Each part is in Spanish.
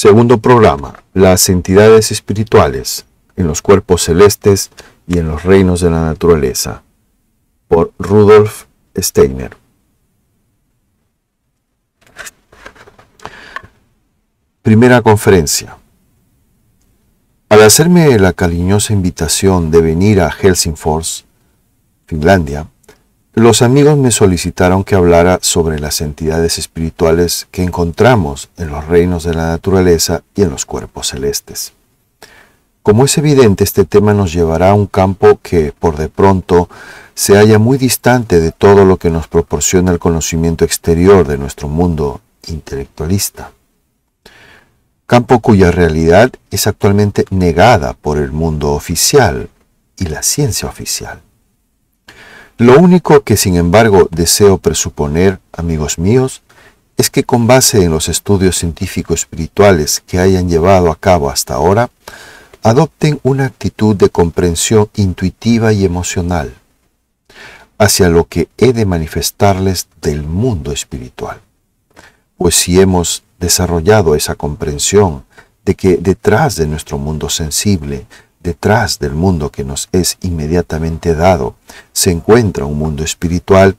Segundo programa, las entidades espirituales en los cuerpos celestes y en los reinos de la naturaleza, por Rudolf Steiner. Primera conferencia. Al hacerme la cariñosa invitación de venir a Helsingfors, Finlandia, los amigos me solicitaron que hablara sobre las entidades espirituales que encontramos en los reinos de la naturaleza y en los cuerpos celestes. Como es evidente, este tema nos llevará a un campo que, por de pronto, se halla muy distante de todo lo que nos proporciona el conocimiento exterior de nuestro mundo intelectualista. Campo cuya realidad es actualmente negada por el mundo oficial y la ciencia oficial. Lo único que sin embargo deseo presuponer, amigos míos, es que con base en los estudios científicos espirituales que hayan llevado a cabo hasta ahora, adopten una actitud de comprensión intuitiva y emocional hacia lo que he de manifestarles del mundo espiritual. Pues si hemos desarrollado esa comprensión de que detrás de nuestro mundo sensible Detrás del mundo que nos es inmediatamente dado se encuentra un mundo espiritual.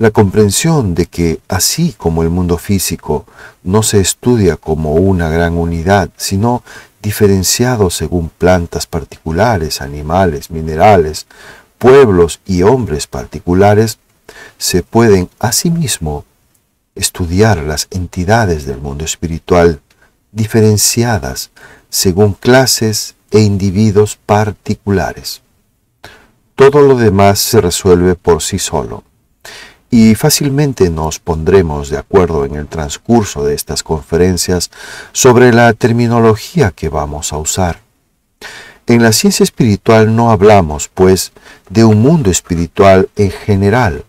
La comprensión de que así como el mundo físico no se estudia como una gran unidad, sino diferenciado según plantas particulares, animales, minerales, pueblos y hombres particulares, se pueden asimismo estudiar las entidades del mundo espiritual diferenciadas según clases, e individuos particulares. Todo lo demás se resuelve por sí solo y fácilmente nos pondremos de acuerdo en el transcurso de estas conferencias sobre la terminología que vamos a usar. En la ciencia espiritual no hablamos, pues, de un mundo espiritual en general,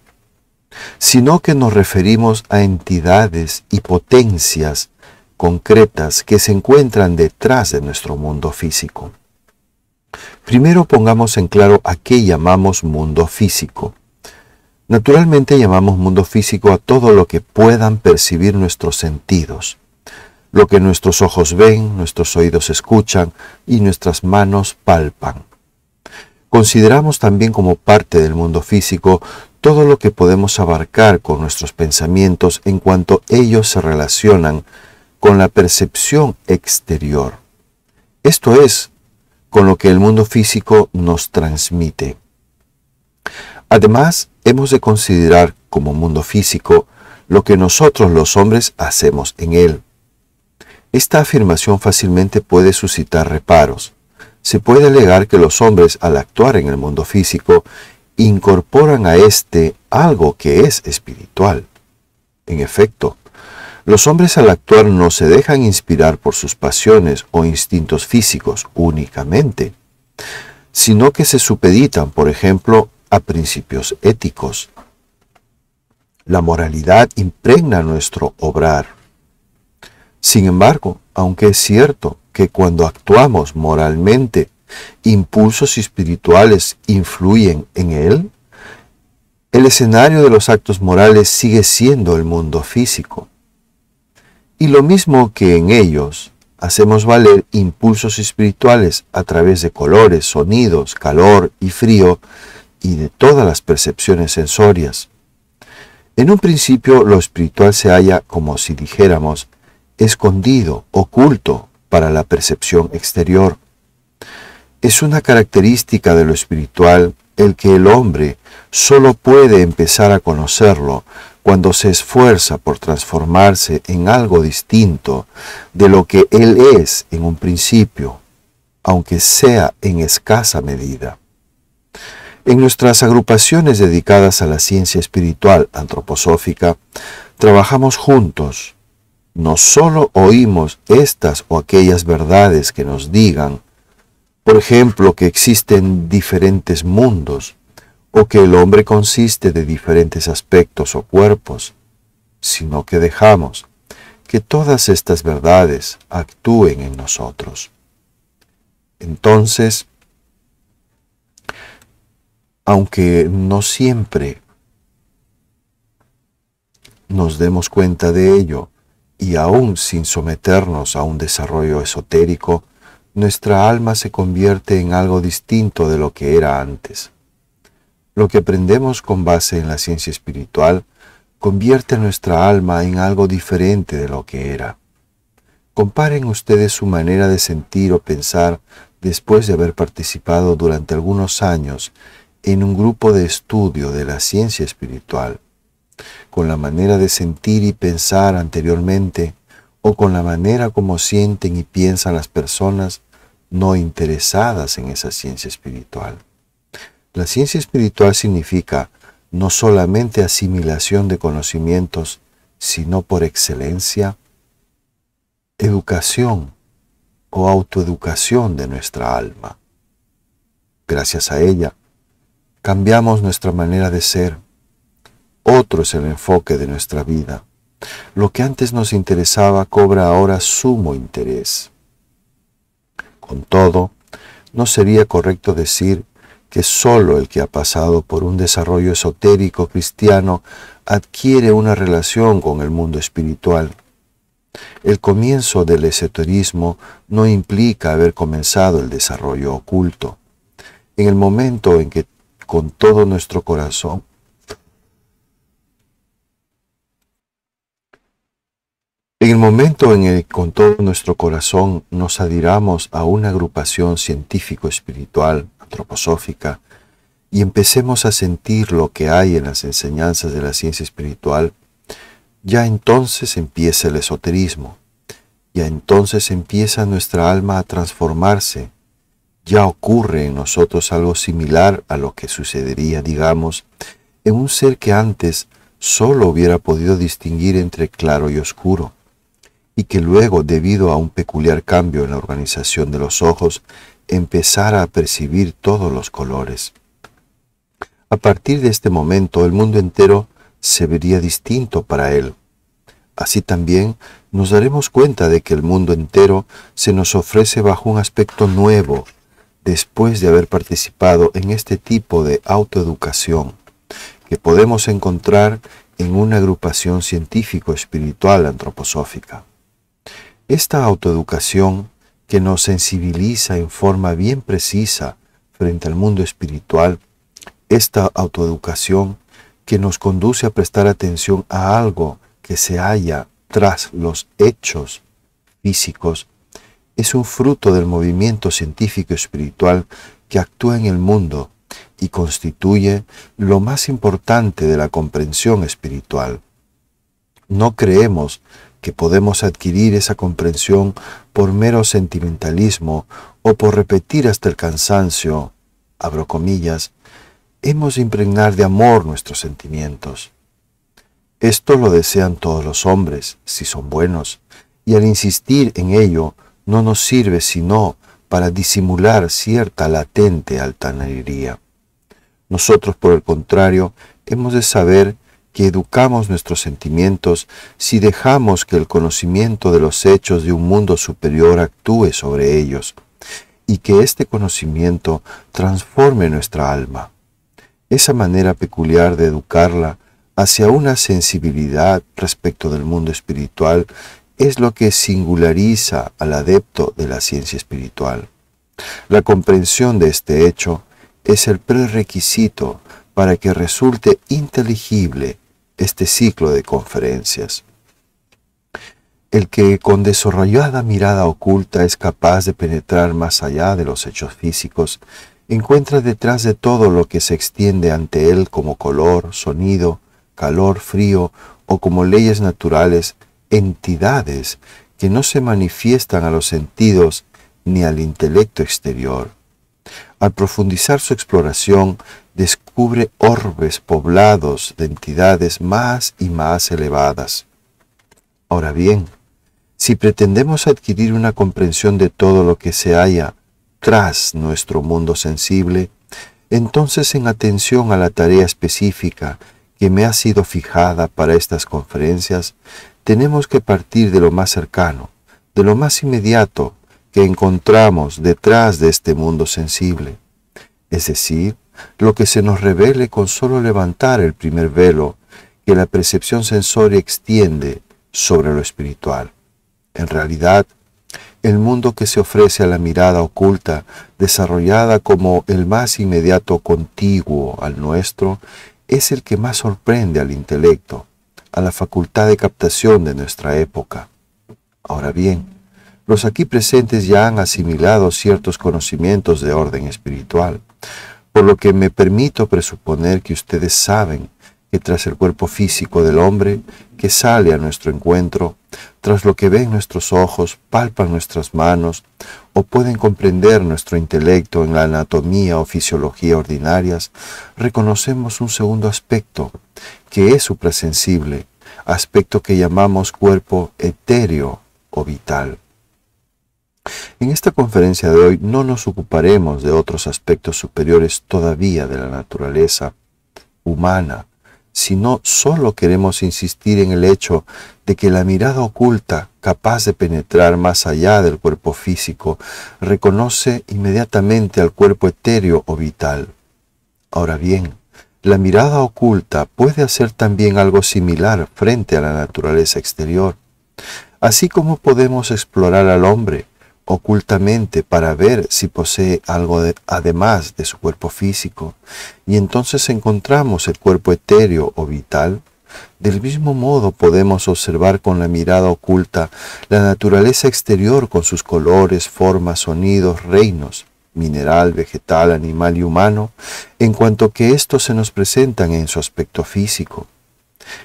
sino que nos referimos a entidades y potencias concretas que se encuentran detrás de nuestro mundo físico. Primero pongamos en claro a qué llamamos mundo físico. Naturalmente llamamos mundo físico a todo lo que puedan percibir nuestros sentidos, lo que nuestros ojos ven, nuestros oídos escuchan y nuestras manos palpan. Consideramos también como parte del mundo físico todo lo que podemos abarcar con nuestros pensamientos en cuanto ellos se relacionan con la percepción exterior, esto es, con lo que el mundo físico nos transmite. Además, hemos de considerar como mundo físico lo que nosotros los hombres hacemos en él. Esta afirmación fácilmente puede suscitar reparos. Se puede alegar que los hombres al actuar en el mundo físico incorporan a éste algo que es espiritual. En efecto, los hombres al actuar no se dejan inspirar por sus pasiones o instintos físicos únicamente, sino que se supeditan, por ejemplo, a principios éticos. La moralidad impregna nuestro obrar. Sin embargo, aunque es cierto que cuando actuamos moralmente, impulsos espirituales influyen en él, el escenario de los actos morales sigue siendo el mundo físico. Y lo mismo que en ellos, hacemos valer impulsos espirituales a través de colores, sonidos, calor y frío y de todas las percepciones sensorias. En un principio lo espiritual se halla, como si dijéramos, escondido, oculto para la percepción exterior. Es una característica de lo espiritual el que el hombre solo puede empezar a conocerlo cuando se esfuerza por transformarse en algo distinto de lo que Él es en un principio, aunque sea en escasa medida. En nuestras agrupaciones dedicadas a la ciencia espiritual antroposófica, trabajamos juntos. No solo oímos estas o aquellas verdades que nos digan, por ejemplo, que existen diferentes mundos, o que el hombre consiste de diferentes aspectos o cuerpos, sino que dejamos que todas estas verdades actúen en nosotros. Entonces, aunque no siempre nos demos cuenta de ello, y aún sin someternos a un desarrollo esotérico, nuestra alma se convierte en algo distinto de lo que era antes. Lo que aprendemos con base en la ciencia espiritual convierte nuestra alma en algo diferente de lo que era. Comparen ustedes su manera de sentir o pensar después de haber participado durante algunos años en un grupo de estudio de la ciencia espiritual, con la manera de sentir y pensar anteriormente o con la manera como sienten y piensan las personas no interesadas en esa ciencia espiritual. La ciencia espiritual significa no solamente asimilación de conocimientos, sino por excelencia, educación o autoeducación de nuestra alma. Gracias a ella, cambiamos nuestra manera de ser. Otro es el enfoque de nuestra vida. Lo que antes nos interesaba cobra ahora sumo interés. Con todo, no sería correcto decir que solo el que ha pasado por un desarrollo esotérico cristiano adquiere una relación con el mundo espiritual. El comienzo del esoterismo no implica haber comenzado el desarrollo oculto. En el momento en que con todo nuestro corazón En el momento en el con todo nuestro corazón nos adhiramos a una agrupación científico-espiritual, antroposófica y empecemos a sentir lo que hay en las enseñanzas de la ciencia espiritual, ya entonces empieza el esoterismo, ya entonces empieza nuestra alma a transformarse, ya ocurre en nosotros algo similar a lo que sucedería, digamos, en un ser que antes solo hubiera podido distinguir entre claro y oscuro y que luego, debido a un peculiar cambio en la organización de los ojos, empezara a percibir todos los colores. A partir de este momento el mundo entero se vería distinto para él. Así también nos daremos cuenta de que el mundo entero se nos ofrece bajo un aspecto nuevo después de haber participado en este tipo de autoeducación que podemos encontrar en una agrupación científico-espiritual antroposófica. Esta autoeducación que nos sensibiliza en forma bien precisa frente al mundo espiritual, esta autoeducación que nos conduce a prestar atención a algo que se halla tras los hechos físicos, es un fruto del movimiento científico espiritual que actúa en el mundo y constituye lo más importante de la comprensión espiritual. No creemos que podemos adquirir esa comprensión por mero sentimentalismo o por repetir hasta el cansancio, abro comillas, hemos de impregnar de amor nuestros sentimientos. Esto lo desean todos los hombres, si son buenos, y al insistir en ello no nos sirve sino para disimular cierta latente altanería. Nosotros, por el contrario, hemos de saber que educamos nuestros sentimientos si dejamos que el conocimiento de los hechos de un mundo superior actúe sobre ellos y que este conocimiento transforme nuestra alma. Esa manera peculiar de educarla hacia una sensibilidad respecto del mundo espiritual es lo que singulariza al adepto de la ciencia espiritual. La comprensión de este hecho es el prerequisito para que resulte inteligible este ciclo de conferencias. El que con desarrollada mirada oculta es capaz de penetrar más allá de los hechos físicos, encuentra detrás de todo lo que se extiende ante él como color, sonido, calor, frío o como leyes naturales, entidades que no se manifiestan a los sentidos ni al intelecto exterior. Al profundizar su exploración, descubre orbes poblados de entidades más y más elevadas. Ahora bien, si pretendemos adquirir una comprensión de todo lo que se halla tras nuestro mundo sensible, entonces en atención a la tarea específica que me ha sido fijada para estas conferencias, tenemos que partir de lo más cercano, de lo más inmediato que encontramos detrás de este mundo sensible, es decir, lo que se nos revele con solo levantar el primer velo que la percepción sensoria extiende sobre lo espiritual. En realidad, el mundo que se ofrece a la mirada oculta, desarrollada como el más inmediato contiguo al nuestro, es el que más sorprende al intelecto, a la facultad de captación de nuestra época. Ahora bien, los aquí presentes ya han asimilado ciertos conocimientos de orden espiritual, por lo que me permito presuponer que ustedes saben que tras el cuerpo físico del hombre que sale a nuestro encuentro, tras lo que ven nuestros ojos, palpan nuestras manos o pueden comprender nuestro intelecto en la anatomía o fisiología ordinarias, reconocemos un segundo aspecto, que es suprasensible, aspecto que llamamos cuerpo etéreo o vital. En esta conferencia de hoy no nos ocuparemos de otros aspectos superiores todavía de la naturaleza humana, sino solo queremos insistir en el hecho de que la mirada oculta, capaz de penetrar más allá del cuerpo físico, reconoce inmediatamente al cuerpo etéreo o vital. Ahora bien, la mirada oculta puede hacer también algo similar frente a la naturaleza exterior. Así como podemos explorar al hombre, ocultamente para ver si posee algo además de su cuerpo físico, y entonces encontramos el cuerpo etéreo o vital. Del mismo modo podemos observar con la mirada oculta la naturaleza exterior con sus colores, formas, sonidos, reinos, mineral, vegetal, animal y humano, en cuanto que estos se nos presentan en su aspecto físico.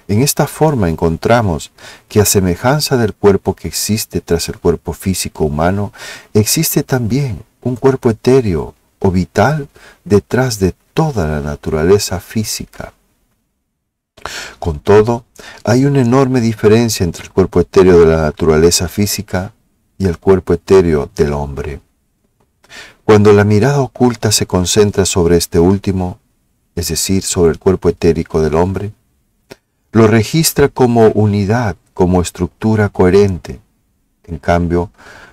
En esta forma encontramos que a semejanza del cuerpo que existe tras el cuerpo físico humano, existe también un cuerpo etéreo o vital detrás de toda la naturaleza física. Con todo, hay una enorme diferencia entre el cuerpo etéreo de la naturaleza física y el cuerpo etéreo del hombre. Cuando la mirada oculta se concentra sobre este último, es decir, sobre el cuerpo etérico del hombre, lo registra como unidad, como estructura coherente. En cambio,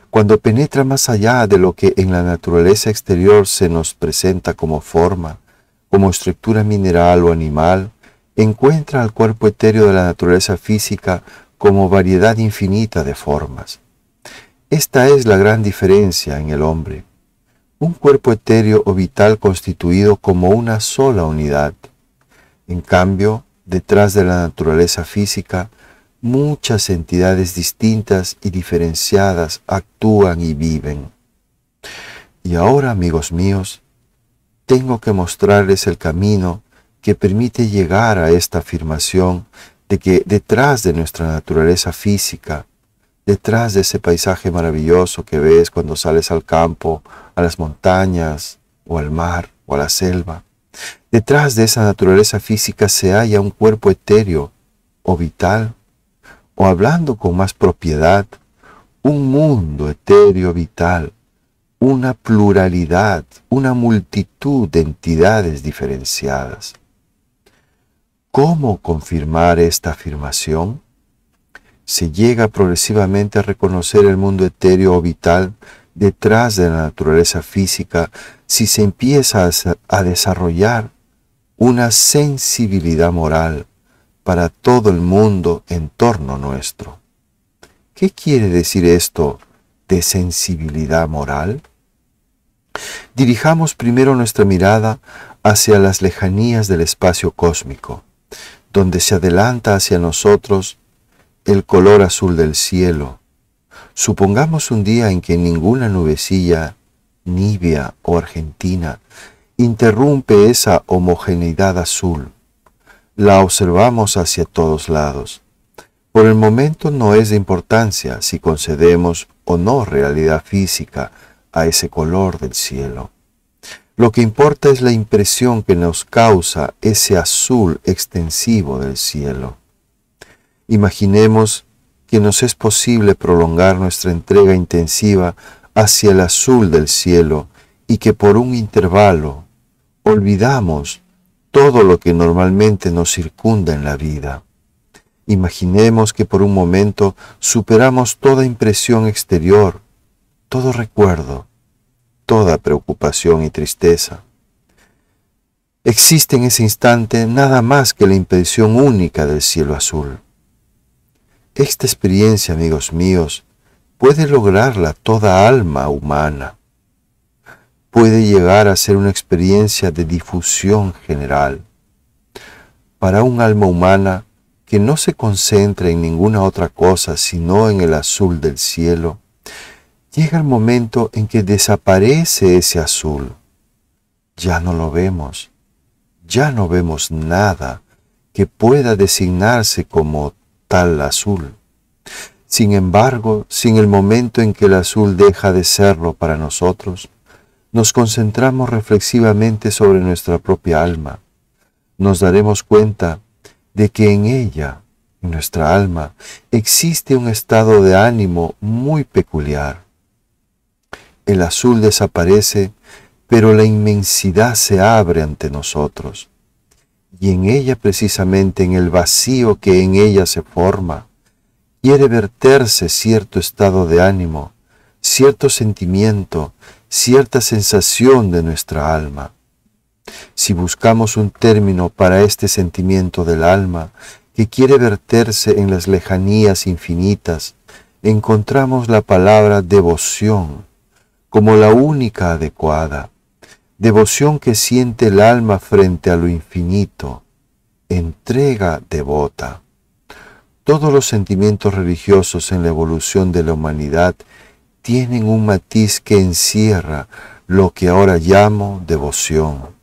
cuando penetra más allá de lo que en la naturaleza exterior se nos presenta como forma, como estructura mineral o animal, encuentra al cuerpo etéreo de la naturaleza física como variedad infinita de formas. Esta es la gran diferencia en el hombre. Un cuerpo etéreo o vital constituido como una sola unidad. En cambio, detrás de la naturaleza física, muchas entidades distintas y diferenciadas actúan y viven. Y ahora, amigos míos, tengo que mostrarles el camino que permite llegar a esta afirmación de que detrás de nuestra naturaleza física, detrás de ese paisaje maravilloso que ves cuando sales al campo, a las montañas o al mar o a la selva, Detrás de esa naturaleza física se halla un cuerpo etéreo o vital, o hablando con más propiedad, un mundo etéreo vital, una pluralidad, una multitud de entidades diferenciadas. ¿Cómo confirmar esta afirmación? Se llega progresivamente a reconocer el mundo etéreo o vital detrás de la naturaleza física si se empieza a desarrollar una sensibilidad moral para todo el mundo en torno nuestro. ¿Qué quiere decir esto de sensibilidad moral? Dirijamos primero nuestra mirada hacia las lejanías del espacio cósmico, donde se adelanta hacia nosotros el color azul del cielo, Supongamos un día en que ninguna nubecilla, nibia o argentina, interrumpe esa homogeneidad azul. La observamos hacia todos lados. Por el momento no es de importancia si concedemos o no realidad física a ese color del cielo. Lo que importa es la impresión que nos causa ese azul extensivo del cielo. Imaginemos que nos es posible prolongar nuestra entrega intensiva hacia el azul del cielo y que por un intervalo olvidamos todo lo que normalmente nos circunda en la vida. Imaginemos que por un momento superamos toda impresión exterior, todo recuerdo, toda preocupación y tristeza. Existe en ese instante nada más que la impresión única del cielo azul. Esta experiencia, amigos míos, puede lograrla toda alma humana. Puede llegar a ser una experiencia de difusión general. Para un alma humana que no se concentra en ninguna otra cosa sino en el azul del cielo, llega el momento en que desaparece ese azul. Ya no lo vemos, ya no vemos nada que pueda designarse como tal azul. Sin embargo, sin el momento en que el azul deja de serlo para nosotros, nos concentramos reflexivamente sobre nuestra propia alma. Nos daremos cuenta de que en ella, en nuestra alma, existe un estado de ánimo muy peculiar. El azul desaparece, pero la inmensidad se abre ante nosotros y en ella precisamente en el vacío que en ella se forma, quiere verterse cierto estado de ánimo, cierto sentimiento, cierta sensación de nuestra alma. Si buscamos un término para este sentimiento del alma que quiere verterse en las lejanías infinitas, encontramos la palabra devoción como la única adecuada devoción que siente el alma frente a lo infinito, entrega devota. Todos los sentimientos religiosos en la evolución de la humanidad tienen un matiz que encierra lo que ahora llamo devoción.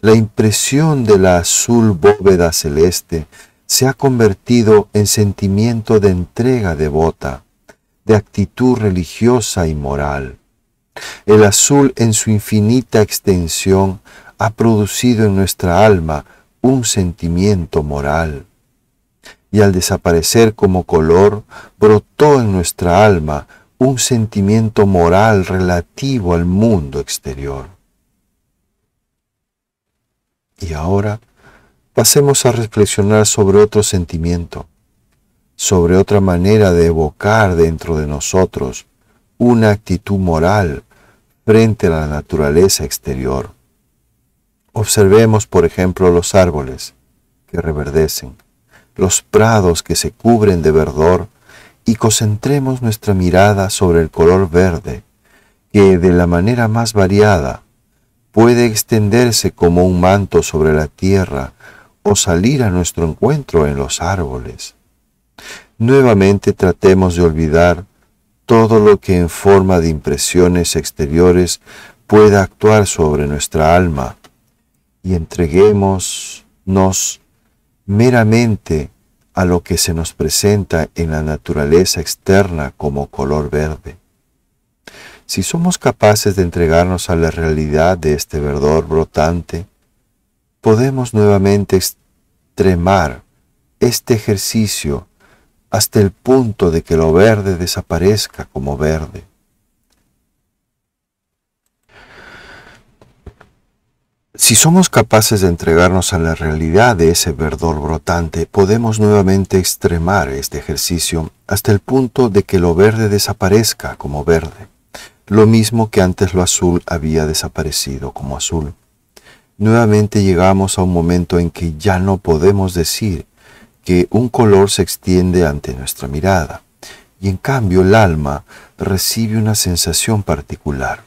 La impresión de la azul bóveda celeste se ha convertido en sentimiento de entrega devota, de actitud religiosa y moral. El azul en su infinita extensión ha producido en nuestra alma un sentimiento moral. Y al desaparecer como color, brotó en nuestra alma un sentimiento moral relativo al mundo exterior. Y ahora pasemos a reflexionar sobre otro sentimiento, sobre otra manera de evocar dentro de nosotros una actitud moral frente a la naturaleza exterior. Observemos, por ejemplo, los árboles que reverdecen, los prados que se cubren de verdor y concentremos nuestra mirada sobre el color verde, que de la manera más variada puede extenderse como un manto sobre la tierra o salir a nuestro encuentro en los árboles. Nuevamente tratemos de olvidar todo lo que en forma de impresiones exteriores pueda actuar sobre nuestra alma y entreguémonos meramente a lo que se nos presenta en la naturaleza externa como color verde. Si somos capaces de entregarnos a la realidad de este verdor brotante, podemos nuevamente extremar este ejercicio hasta el punto de que lo verde desaparezca como verde. Si somos capaces de entregarnos a la realidad de ese verdor brotante, podemos nuevamente extremar este ejercicio hasta el punto de que lo verde desaparezca como verde, lo mismo que antes lo azul había desaparecido como azul. Nuevamente llegamos a un momento en que ya no podemos decir que un color se extiende ante nuestra mirada y en cambio el alma recibe una sensación particular.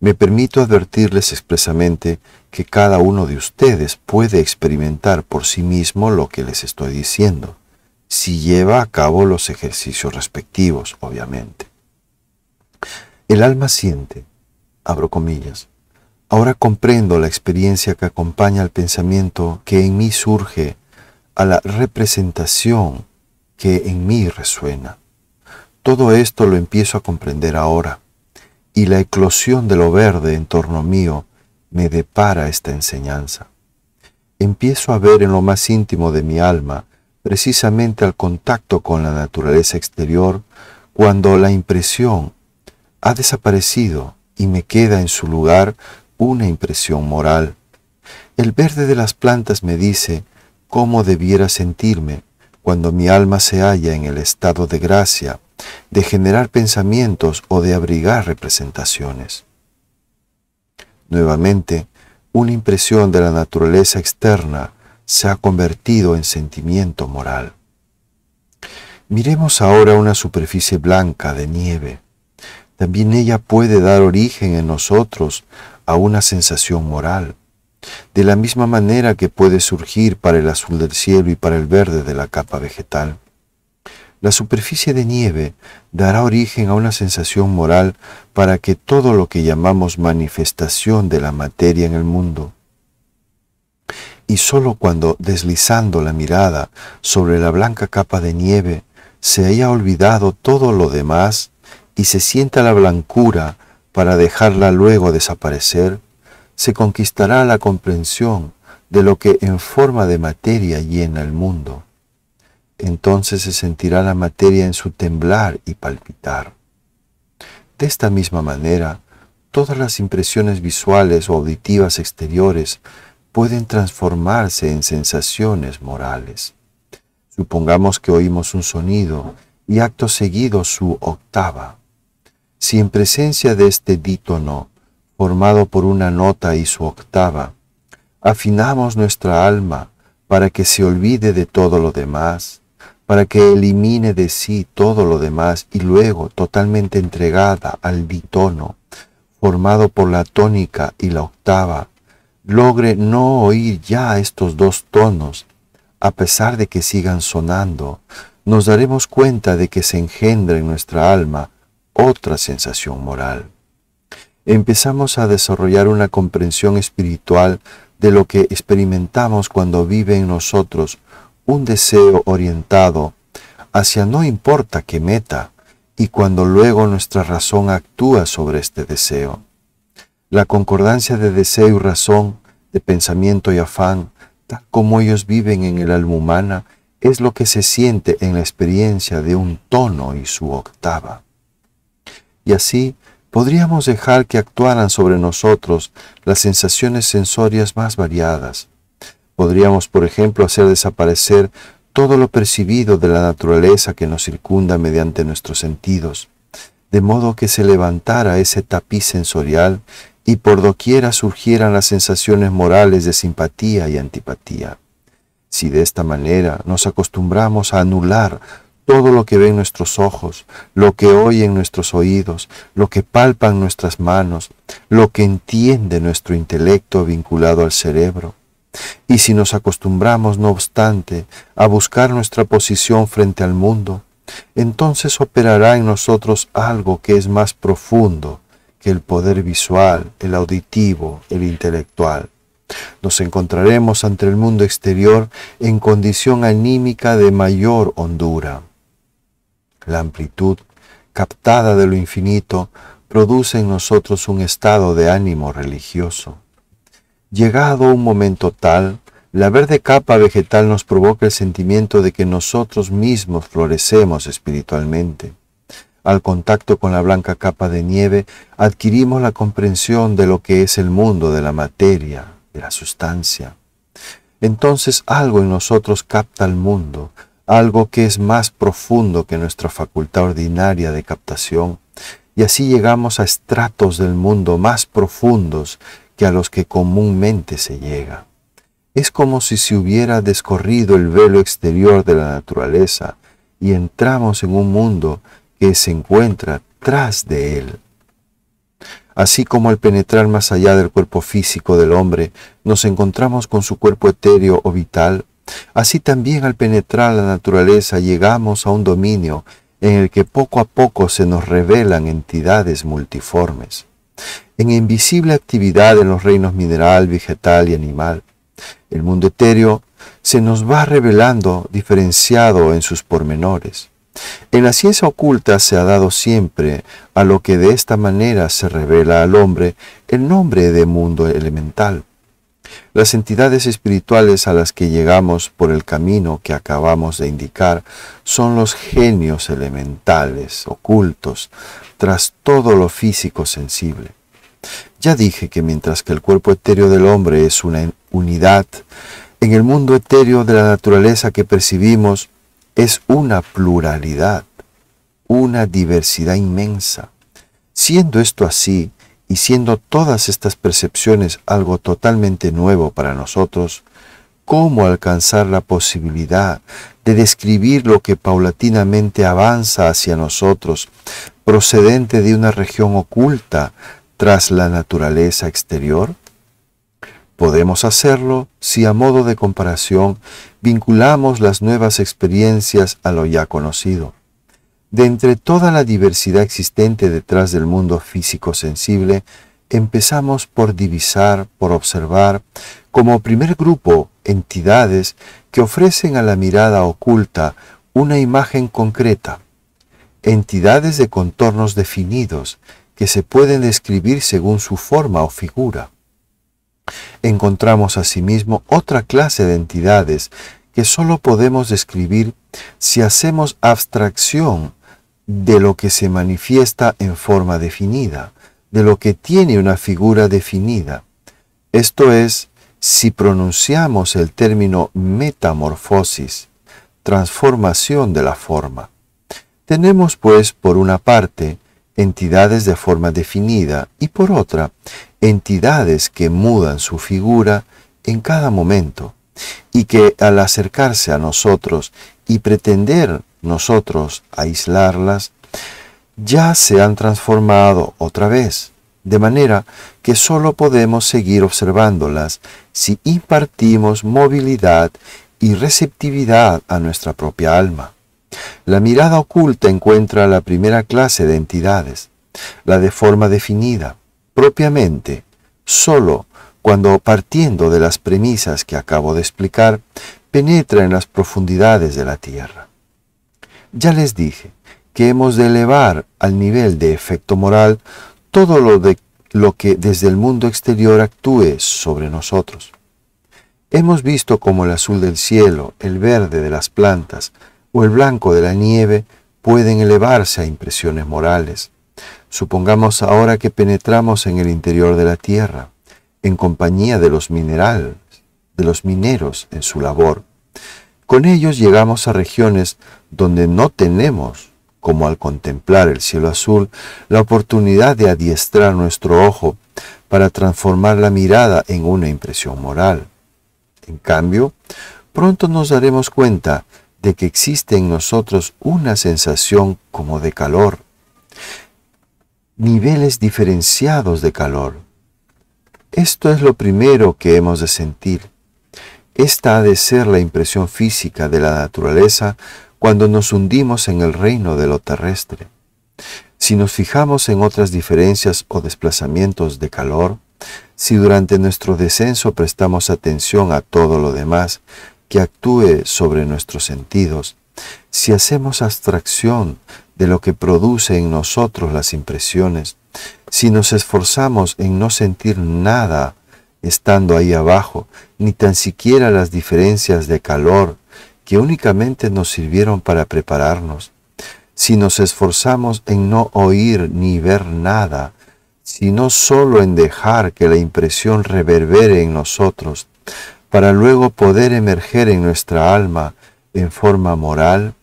Me permito advertirles expresamente que cada uno de ustedes puede experimentar por sí mismo lo que les estoy diciendo, si lleva a cabo los ejercicios respectivos, obviamente. El alma siente, abro comillas, ahora comprendo la experiencia que acompaña al pensamiento que en mí surge a la representación que en mí resuena. Todo esto lo empiezo a comprender ahora, y la eclosión de lo verde en torno mío me depara esta enseñanza. Empiezo a ver en lo más íntimo de mi alma, precisamente al contacto con la naturaleza exterior, cuando la impresión ha desaparecido y me queda en su lugar una impresión moral. El verde de las plantas me dice cómo debiera sentirme cuando mi alma se halla en el estado de gracia, de generar pensamientos o de abrigar representaciones. Nuevamente, una impresión de la naturaleza externa se ha convertido en sentimiento moral. Miremos ahora una superficie blanca de nieve. También ella puede dar origen en nosotros a una sensación moral de la misma manera que puede surgir para el azul del cielo y para el verde de la capa vegetal. La superficie de nieve dará origen a una sensación moral para que todo lo que llamamos manifestación de la materia en el mundo. Y sólo cuando deslizando la mirada sobre la blanca capa de nieve se haya olvidado todo lo demás y se sienta la blancura para dejarla luego desaparecer, se conquistará la comprensión de lo que en forma de materia llena el mundo. Entonces se sentirá la materia en su temblar y palpitar. De esta misma manera, todas las impresiones visuales o auditivas exteriores pueden transformarse en sensaciones morales. Supongamos que oímos un sonido y acto seguido su octava. Si en presencia de este dítono formado por una nota y su octava. Afinamos nuestra alma para que se olvide de todo lo demás, para que elimine de sí todo lo demás y luego, totalmente entregada al ditono, formado por la tónica y la octava, logre no oír ya estos dos tonos, a pesar de que sigan sonando, nos daremos cuenta de que se engendra en nuestra alma otra sensación moral empezamos a desarrollar una comprensión espiritual de lo que experimentamos cuando vive en nosotros un deseo orientado hacia no importa qué meta y cuando luego nuestra razón actúa sobre este deseo. La concordancia de deseo y razón, de pensamiento y afán, tal como ellos viven en el alma humana, es lo que se siente en la experiencia de un tono y su octava. Y así podríamos dejar que actuaran sobre nosotros las sensaciones sensorias más variadas. Podríamos, por ejemplo, hacer desaparecer todo lo percibido de la naturaleza que nos circunda mediante nuestros sentidos, de modo que se levantara ese tapiz sensorial y por doquiera surgieran las sensaciones morales de simpatía y antipatía. Si de esta manera nos acostumbramos a anular todo lo que ven nuestros ojos, lo que oyen nuestros oídos, lo que palpan nuestras manos, lo que entiende nuestro intelecto vinculado al cerebro. Y si nos acostumbramos, no obstante, a buscar nuestra posición frente al mundo, entonces operará en nosotros algo que es más profundo que el poder visual, el auditivo, el intelectual. Nos encontraremos ante el mundo exterior en condición anímica de mayor hondura. La amplitud, captada de lo infinito, produce en nosotros un estado de ánimo religioso. Llegado un momento tal, la verde capa vegetal nos provoca el sentimiento de que nosotros mismos florecemos espiritualmente. Al contacto con la blanca capa de nieve adquirimos la comprensión de lo que es el mundo de la materia, de la sustancia. Entonces algo en nosotros capta el mundo, algo que es más profundo que nuestra facultad ordinaria de captación, y así llegamos a estratos del mundo más profundos que a los que comúnmente se llega. Es como si se hubiera descorrido el velo exterior de la naturaleza y entramos en un mundo que se encuentra tras de él. Así como al penetrar más allá del cuerpo físico del hombre, nos encontramos con su cuerpo etéreo o vital, Así también al penetrar la naturaleza llegamos a un dominio en el que poco a poco se nos revelan entidades multiformes, en invisible actividad en los reinos mineral, vegetal y animal. El mundo etéreo se nos va revelando diferenciado en sus pormenores. En la ciencia oculta se ha dado siempre a lo que de esta manera se revela al hombre el nombre de mundo elemental. Las entidades espirituales a las que llegamos por el camino que acabamos de indicar son los genios elementales, ocultos, tras todo lo físico sensible. Ya dije que mientras que el cuerpo etéreo del hombre es una unidad, en el mundo etéreo de la naturaleza que percibimos es una pluralidad, una diversidad inmensa. Siendo esto así, y siendo todas estas percepciones algo totalmente nuevo para nosotros, ¿cómo alcanzar la posibilidad de describir lo que paulatinamente avanza hacia nosotros, procedente de una región oculta tras la naturaleza exterior? Podemos hacerlo si a modo de comparación vinculamos las nuevas experiencias a lo ya conocido. De entre toda la diversidad existente detrás del mundo físico sensible, empezamos por divisar, por observar, como primer grupo, entidades que ofrecen a la mirada oculta una imagen concreta, entidades de contornos definidos que se pueden describir según su forma o figura. Encontramos asimismo otra clase de entidades que solo podemos describir si hacemos abstracción de lo que se manifiesta en forma definida, de lo que tiene una figura definida. Esto es, si pronunciamos el término metamorfosis, transformación de la forma. Tenemos pues por una parte entidades de forma definida y por otra entidades que mudan su figura en cada momento y que al acercarse a nosotros y pretender nosotros aislarlas, ya se han transformado otra vez, de manera que sólo podemos seguir observándolas si impartimos movilidad y receptividad a nuestra propia alma. La mirada oculta encuentra la primera clase de entidades, la de forma definida, propiamente, sólo cuando partiendo de las premisas que acabo de explicar, penetra en las profundidades de la tierra. Ya les dije que hemos de elevar al nivel de efecto moral todo lo, de, lo que desde el mundo exterior actúe sobre nosotros. Hemos visto cómo el azul del cielo, el verde de las plantas o el blanco de la nieve pueden elevarse a impresiones morales. Supongamos ahora que penetramos en el interior de la tierra, en compañía de los minerales, de los mineros en su labor. Con ellos llegamos a regiones donde no tenemos, como al contemplar el cielo azul, la oportunidad de adiestrar nuestro ojo para transformar la mirada en una impresión moral. En cambio, pronto nos daremos cuenta de que existe en nosotros una sensación como de calor, niveles diferenciados de calor. Esto es lo primero que hemos de sentir, esta ha de ser la impresión física de la naturaleza cuando nos hundimos en el reino de lo terrestre. Si nos fijamos en otras diferencias o desplazamientos de calor, si durante nuestro descenso prestamos atención a todo lo demás que actúe sobre nuestros sentidos, si hacemos abstracción de lo que produce en nosotros las impresiones, si nos esforzamos en no sentir nada estando ahí abajo, ni tan siquiera las diferencias de calor que únicamente nos sirvieron para prepararnos. Si nos esforzamos en no oír ni ver nada, sino solo en dejar que la impresión reverbere en nosotros, para luego poder emerger en nuestra alma en forma moral,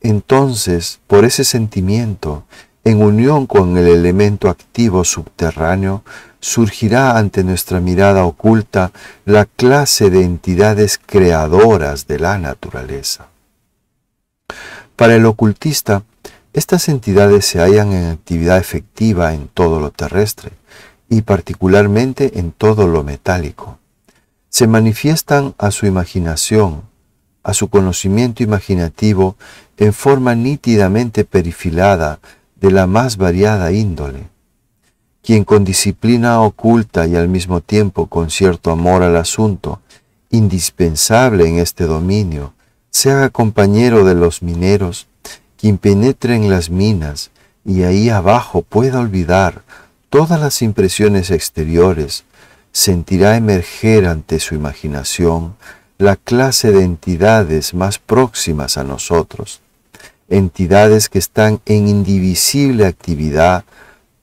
entonces, por ese sentimiento, en unión con el elemento activo subterráneo, surgirá ante nuestra mirada oculta la clase de entidades creadoras de la naturaleza. Para el ocultista, estas entidades se hallan en actividad efectiva en todo lo terrestre y particularmente en todo lo metálico. Se manifiestan a su imaginación, a su conocimiento imaginativo en forma nítidamente perfilada de la más variada índole quien con disciplina oculta y al mismo tiempo con cierto amor al asunto, indispensable en este dominio, se haga compañero de los mineros, quien penetre en las minas y ahí abajo pueda olvidar todas las impresiones exteriores, sentirá emerger ante su imaginación la clase de entidades más próximas a nosotros, entidades que están en indivisible actividad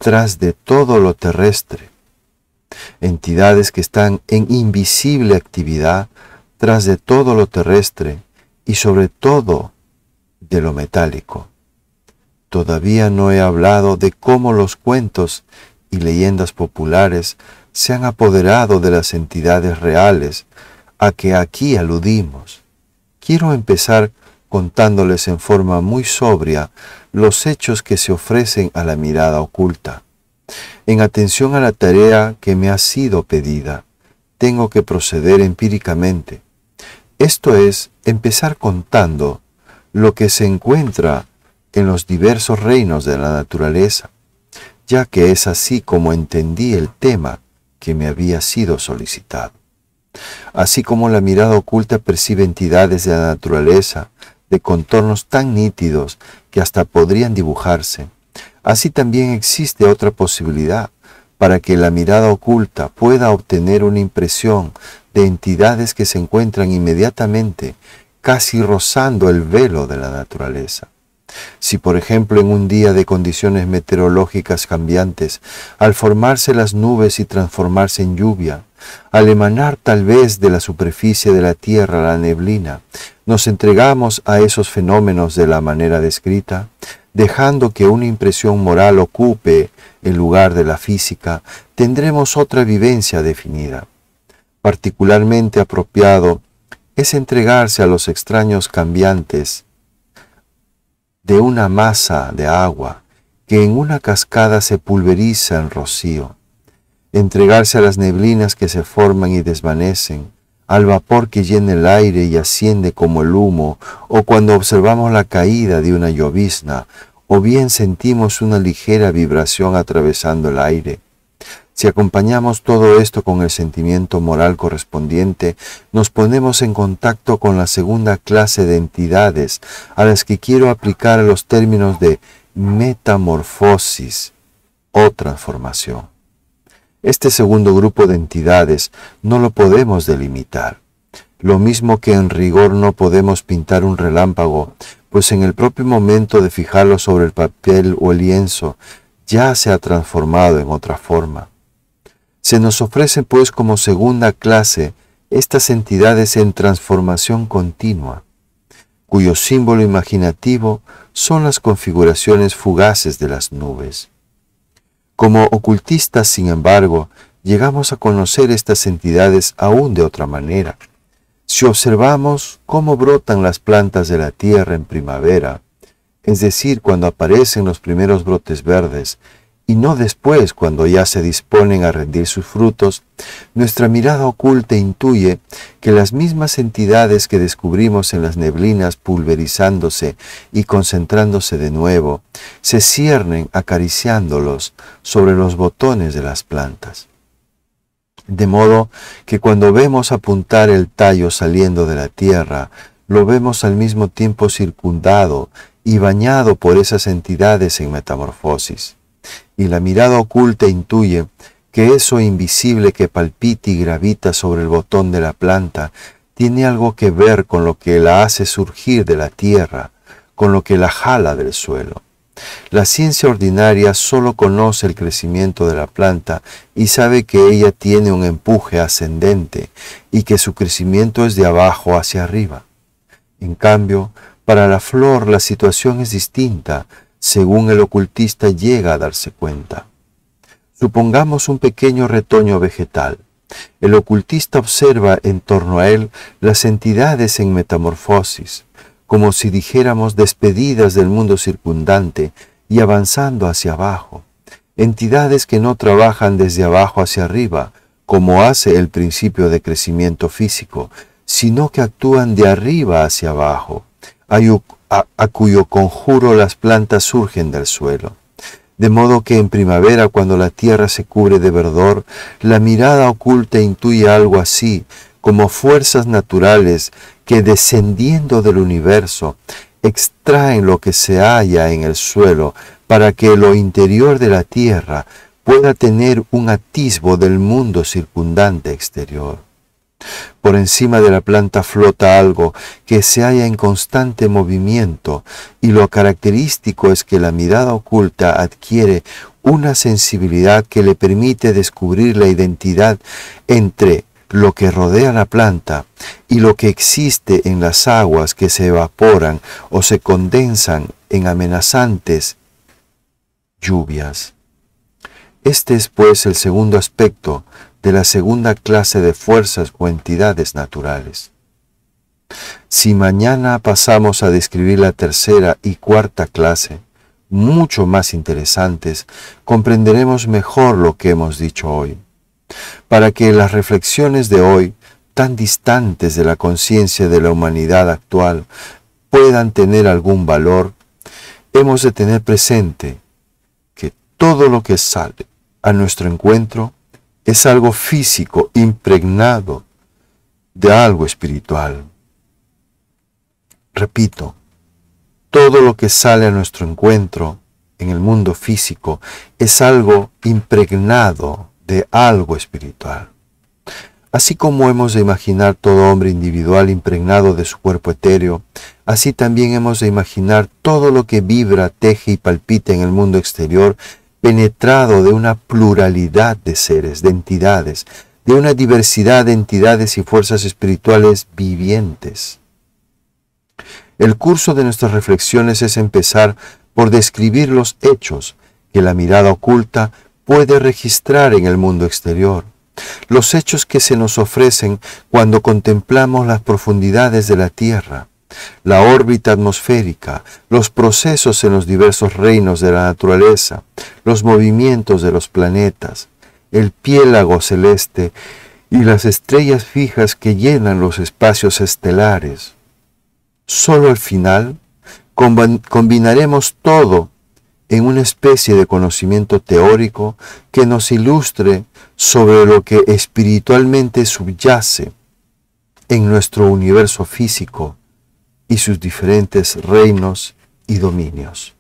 tras de todo lo terrestre. Entidades que están en invisible actividad tras de todo lo terrestre y sobre todo de lo metálico. Todavía no he hablado de cómo los cuentos y leyendas populares se han apoderado de las entidades reales a que aquí aludimos. Quiero empezar contándoles en forma muy sobria los hechos que se ofrecen a la mirada oculta. En atención a la tarea que me ha sido pedida, tengo que proceder empíricamente, esto es, empezar contando lo que se encuentra en los diversos reinos de la naturaleza, ya que es así como entendí el tema que me había sido solicitado. Así como la mirada oculta percibe entidades de la naturaleza de contornos tan nítidos que hasta podrían dibujarse. Así también existe otra posibilidad para que la mirada oculta pueda obtener una impresión de entidades que se encuentran inmediatamente, casi rozando el velo de la naturaleza. Si por ejemplo en un día de condiciones meteorológicas cambiantes, al formarse las nubes y transformarse en lluvia, al emanar tal vez de la superficie de la tierra la neblina, nos entregamos a esos fenómenos de la manera descrita, dejando que una impresión moral ocupe el lugar de la física, tendremos otra vivencia definida. Particularmente apropiado es entregarse a los extraños cambiantes de una masa de agua que en una cascada se pulveriza en rocío, entregarse a las neblinas que se forman y desvanecen, al vapor que llena el aire y asciende como el humo, o cuando observamos la caída de una llovizna, o bien sentimos una ligera vibración atravesando el aire. Si acompañamos todo esto con el sentimiento moral correspondiente, nos ponemos en contacto con la segunda clase de entidades a las que quiero aplicar los términos de metamorfosis o transformación. Este segundo grupo de entidades no lo podemos delimitar. Lo mismo que en rigor no podemos pintar un relámpago, pues en el propio momento de fijarlo sobre el papel o el lienzo, ya se ha transformado en otra forma. Se nos ofrecen pues como segunda clase estas entidades en transformación continua, cuyo símbolo imaginativo son las configuraciones fugaces de las nubes. Como ocultistas, sin embargo, llegamos a conocer estas entidades aún de otra manera. Si observamos cómo brotan las plantas de la tierra en primavera, es decir, cuando aparecen los primeros brotes verdes y no después cuando ya se disponen a rendir sus frutos, nuestra mirada oculta intuye que las mismas entidades que descubrimos en las neblinas pulverizándose y concentrándose de nuevo, se ciernen acariciándolos sobre los botones de las plantas. De modo que cuando vemos apuntar el tallo saliendo de la tierra, lo vemos al mismo tiempo circundado y bañado por esas entidades en metamorfosis y la mirada oculta intuye que eso invisible que palpita y gravita sobre el botón de la planta tiene algo que ver con lo que la hace surgir de la tierra, con lo que la jala del suelo. La ciencia ordinaria solo conoce el crecimiento de la planta y sabe que ella tiene un empuje ascendente y que su crecimiento es de abajo hacia arriba. En cambio, para la flor la situación es distinta según el ocultista llega a darse cuenta. Supongamos un pequeño retoño vegetal. El ocultista observa en torno a él las entidades en metamorfosis, como si dijéramos despedidas del mundo circundante y avanzando hacia abajo, entidades que no trabajan desde abajo hacia arriba, como hace el principio de crecimiento físico, sino que actúan de arriba hacia abajo. Hay a, cuyo conjuro las plantas surgen del suelo. De modo que en primavera, cuando la tierra se cubre de verdor, la mirada oculta intuye algo así, como fuerzas naturales que descendiendo del universo extraen lo que se halla en el suelo para que lo interior de la tierra pueda tener un atisbo del mundo circundante exterior. Por encima de la planta flota algo que se halla en constante movimiento y lo característico es que la mirada oculta adquiere una sensibilidad que le permite descubrir la identidad entre lo que rodea la planta y lo que existe en las aguas que se evaporan o se condensan en amenazantes lluvias. Este es pues el segundo aspecto de la segunda clase de fuerzas o entidades naturales. Si mañana pasamos a describir la tercera y cuarta clase, mucho más interesantes, comprenderemos mejor lo que hemos dicho hoy. Para que las reflexiones de hoy, tan distantes de la conciencia de la humanidad actual, puedan tener algún valor, hemos de tener presente que todo lo que sale a nuestro encuentro es algo físico, impregnado de algo espiritual. Repito, todo lo que sale a nuestro encuentro en el mundo físico es algo impregnado de algo espiritual. Así como hemos de imaginar todo hombre individual impregnado de su cuerpo etéreo, así también hemos de imaginar todo lo que vibra, teje y palpita en el mundo exterior penetrado de una pluralidad de seres, de entidades, de una diversidad de entidades y fuerzas espirituales vivientes. El curso de nuestras reflexiones es empezar por describir los hechos que la mirada oculta puede registrar en el mundo exterior, los hechos que se nos ofrecen cuando contemplamos las profundidades de la tierra, la órbita atmosférica, los procesos en los diversos reinos de la naturaleza, los movimientos de los planetas, el piélago celeste y las estrellas fijas que llenan los espacios estelares. Solo al final combinaremos todo en una especie de conocimiento teórico que nos ilustre sobre lo que espiritualmente subyace en nuestro universo físico y sus diferentes reinos y dominios.